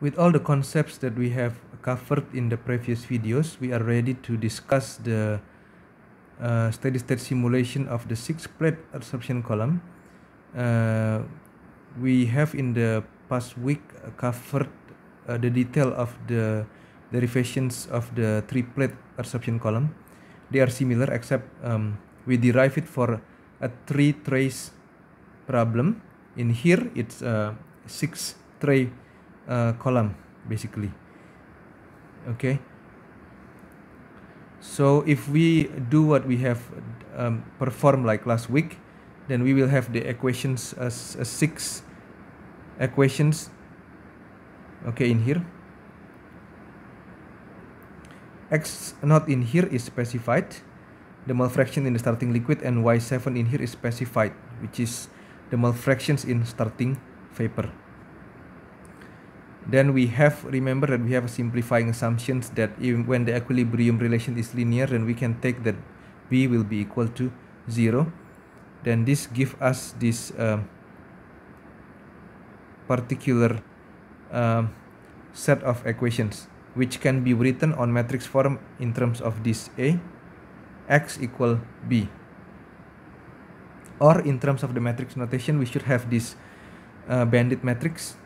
With all the concepts that we have covered in the previous videos, we are ready to discuss the uh, steady-state simulation of the six-plate adsorption column. Uh, we have in the past week covered uh, the detail of the derivations of the three-plate adsorption column. They are similar except um, we derive it for a three trace problem. In here, it's a uh, six tray uh, column basically okay so if we do what we have um, performed like last week then we will have the equations as, as six equations okay in here x not in here is specified the mole fraction in the starting liquid and y7 in here is specified which is the mole fractions in starting vapor then we have remember that we have simplifying assumptions that even when the equilibrium relation is linear then we can take that b will be equal to 0 then this give us this um, particular um, set of equations which can be written on matrix form in terms of this a x equal b or in terms of the matrix notation we should have this uh, bandit matrix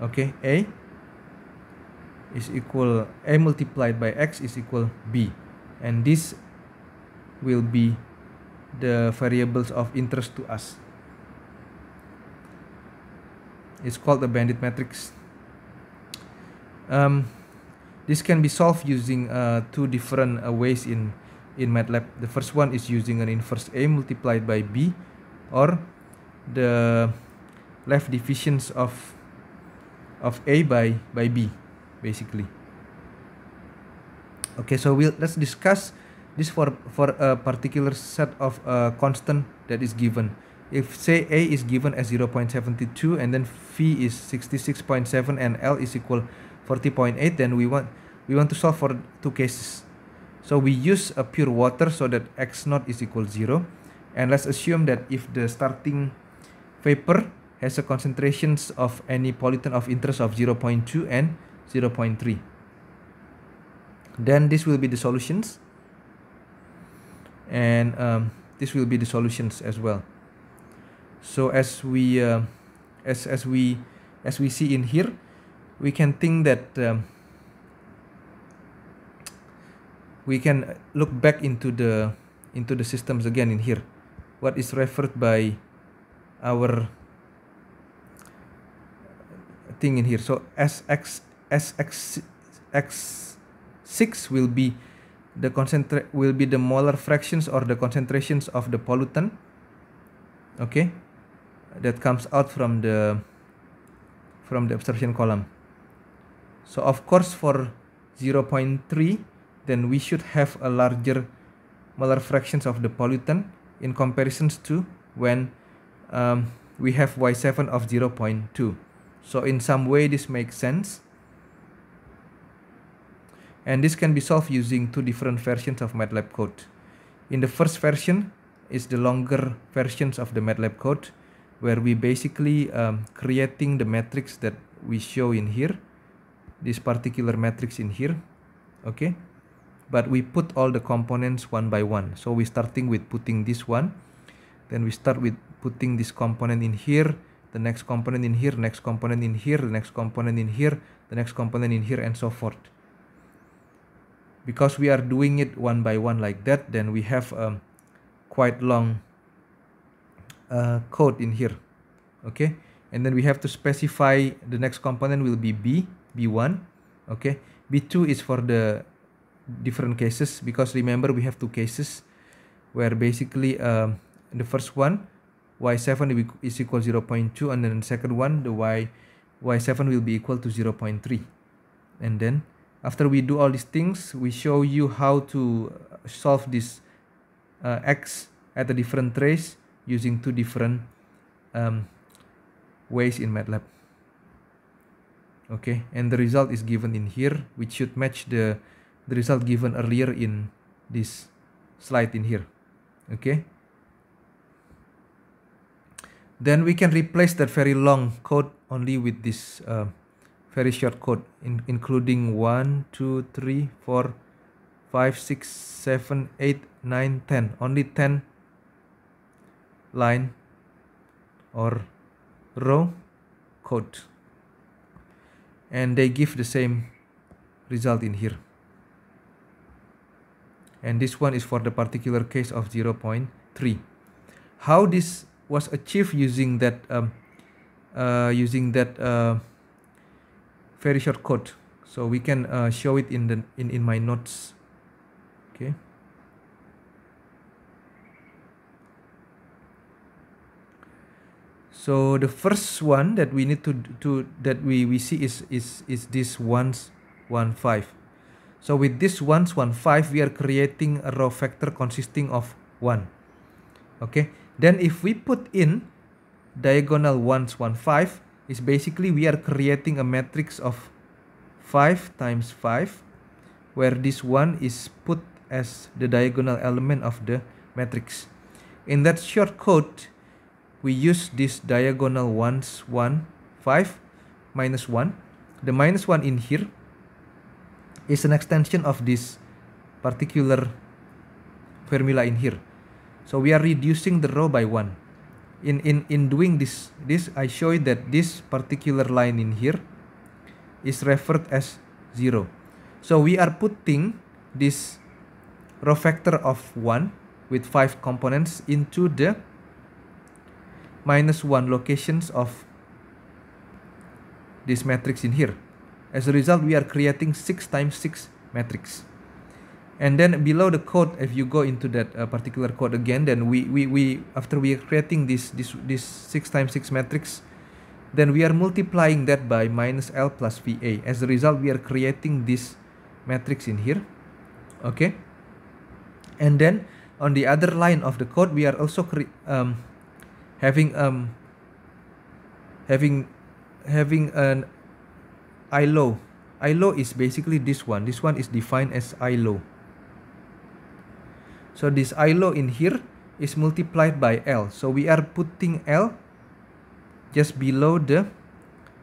okay a is equal a multiplied by x is equal b and this will be the variables of interest to us it's called the bandit matrix um, this can be solved using uh, two different uh, ways in in MATLAB the first one is using an inverse a multiplied by b or the left divisions of of A by, by B, basically. Okay, so we'll, let's discuss this for, for a particular set of uh, constant that is given. If say A is given as 0 0.72 and then phi is 66.7 and L is equal 40.8, then we want, we want to solve for two cases. So we use a pure water so that X naught is equal 0. And let's assume that if the starting vapor has a concentrations of any pollutant of interest of 0.2 and 0.3 then this will be the solutions and um, this will be the solutions as well so as we uh, as as we as we see in here we can think that um, we can look back into the into the systems again in here what is referred by our thing in here so sx sx x6 will be the concentrate will be the molar fractions or the concentrations of the pollutant okay that comes out from the from the absorption column so of course for 0.3 then we should have a larger molar fractions of the pollutant in comparisons to when um, we have Y7 of 0.2 so in some way this makes sense. And this can be solved using two different versions of MATLAB code. In the first version is the longer versions of the MATLAB code where we basically um, creating the matrix that we show in here this particular matrix in here okay but we put all the components one by one so we starting with putting this one then we start with putting this component in here the next component in here, next component in here, the next component in here, the next component in here, and so forth. Because we are doing it one by one like that, then we have a um, quite long uh, code in here. Okay, and then we have to specify the next component will be B, B1. Okay, B2 is for the different cases because remember we have two cases where basically um, the first one y7 is equal 0 0.2 and then the second one the y y7 will be equal to 0 0.3 and then after we do all these things we show you how to uh, solve this uh, x at a different trace using two different um, ways in MATLAB okay and the result is given in here which should match the the result given earlier in this slide in here okay then we can replace that very long code only with this uh, very short code in, including 1 2 3 4 5 6 7 8 9 10 only 10 line or row code and they give the same result in here and this one is for the particular case of 0 0.3 how this was achieved using that um, uh, using that uh, very short code so we can uh, show it in the in, in my notes okay so the first one that we need to to that we we see is is is this ones one five so with this ones one five we are creating a row vector consisting of one okay then if we put in diagonal 1, 1, 5, is basically we are creating a matrix of 5 times 5, where this 1 is put as the diagonal element of the matrix. In that short code, we use this diagonal 1's 1, 5, minus 1. The minus 1 in here is an extension of this particular formula in here. So we are reducing the row by 1. In, in, in doing this, this I show you that this particular line in here is referred as 0. So we are putting this row factor of 1 with 5 components into the minus 1 locations of this matrix in here. As a result, we are creating 6 times 6 matrix and then below the code if you go into that uh, particular code again then we, we we after we are creating this this this 6 times 6 matrix then we are multiplying that by minus L plus VA as a result we are creating this matrix in here okay and then on the other line of the code we are also um, having um having having an ILO ILO is basically this one this one is defined as ILO so this ILO in here is multiplied by L. So we are putting L just below the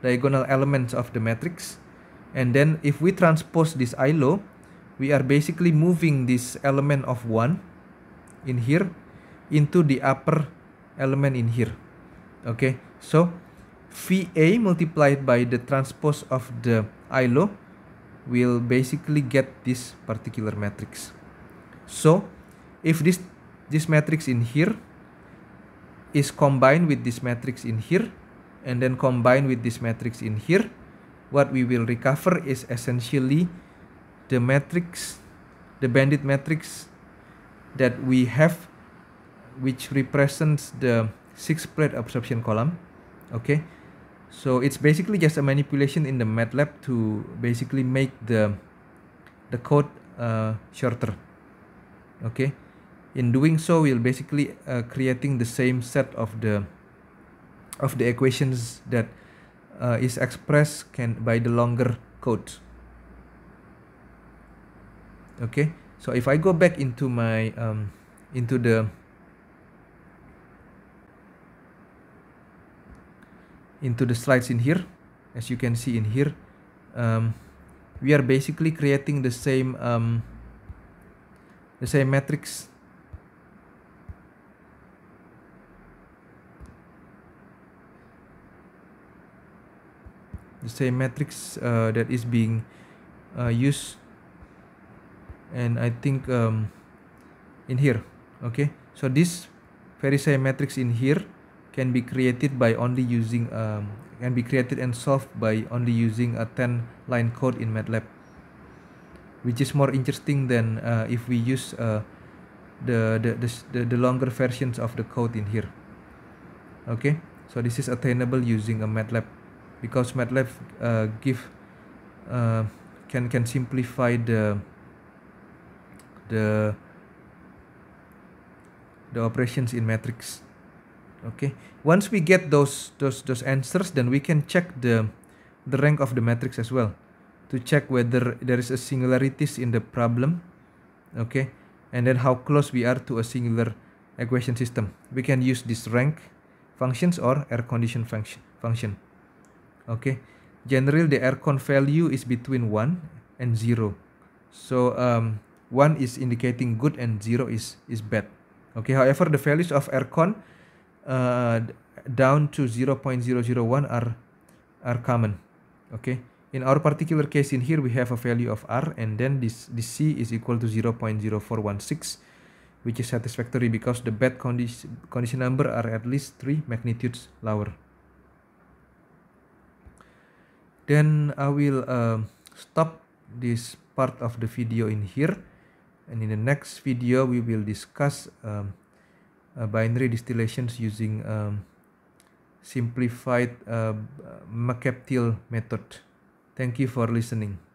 diagonal elements of the matrix. And then if we transpose this ILO, we are basically moving this element of 1 in here into the upper element in here. Okay, so VA multiplied by the transpose of the ILO will basically get this particular matrix. So if this this matrix in here is combined with this matrix in here and then combined with this matrix in here what we will recover is essentially the matrix the bandit matrix that we have which represents the six spread absorption column okay so it's basically just a manipulation in the MATLAB to basically make the the code uh, shorter okay in doing so we'll basically uh, creating the same set of the of the equations that uh, is expressed can by the longer code okay so if I go back into my um, into the into the slides in here as you can see in here um, we are basically creating the same um, the same matrix the same matrix uh, that is being uh, used and I think um, in here okay so this very same matrix in here can be created by only using um, can be created and solved by only using a 10 line code in MATLAB which is more interesting than uh, if we use uh, the, the, the, the, the longer versions of the code in here okay so this is attainable using a MATLAB because MATLAB uh, give uh, can can simplify the the the operations in matrix okay once we get those those those answers then we can check the the rank of the matrix as well to check whether there is a singularities in the problem okay and then how close we are to a singular equation system we can use this rank functions or air condition function function okay generally the aircon value is between 1 and 0 so um, 1 is indicating good and 0 is is bad okay however the values of aircon uh, down to 0 0.001 are are common okay in our particular case in here we have a value of r and then this this c is equal to 0 0.0416 which is satisfactory because the bad condition condition number are at least 3 magnitudes lower then I will uh, stop this part of the video in here and in the next video we will discuss um, uh, binary distillations using um, simplified uh, McCaptil method. Thank you for listening.